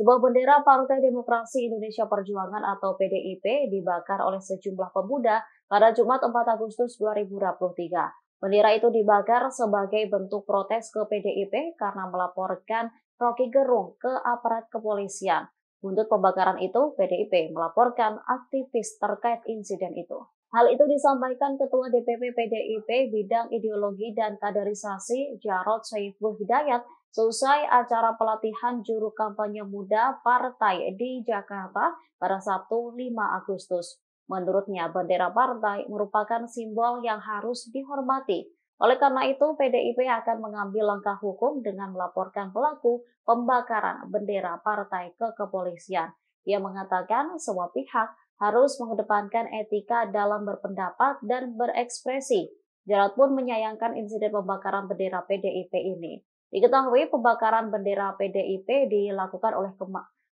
Sebuah bendera Partai Demokrasi Indonesia Perjuangan atau PDIP dibakar oleh sejumlah pemuda pada Jumat 4 Agustus 2023. Bendera itu dibakar sebagai bentuk protes ke PDIP karena melaporkan Rocky Gerung ke aparat kepolisian. Buntut pembakaran itu, PDIP melaporkan aktivis terkait insiden itu. Hal itu disampaikan Ketua DPP PDIP Bidang Ideologi dan Kaderisasi Jarod Saiful Hidayat selesai acara pelatihan juru kampanye muda partai di Jakarta pada Sabtu 5 Agustus. Menurutnya, bendera partai merupakan simbol yang harus dihormati oleh karena itu, PDIP akan mengambil langkah hukum dengan melaporkan pelaku pembakaran bendera partai ke kepolisian. Ia mengatakan semua pihak harus mengedepankan etika dalam berpendapat dan berekspresi. Jarod pun menyayangkan insiden pembakaran bendera PDIP ini. Diketahui pembakaran bendera PDIP dilakukan oleh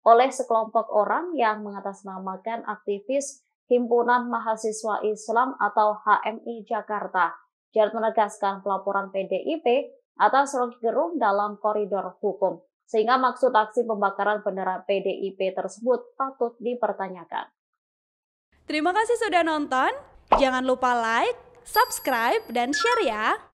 oleh sekelompok orang yang mengatasnamakan aktivis Himpunan Mahasiswa Islam atau HMI Jakarta. Jarod menegaskan pelaporan PDIP atas Rocky Gerung dalam koridor hukum, sehingga maksud aksi pembakaran bendera PDIP tersebut patut dipertanyakan. Terima kasih sudah nonton, jangan lupa like, subscribe, dan share ya!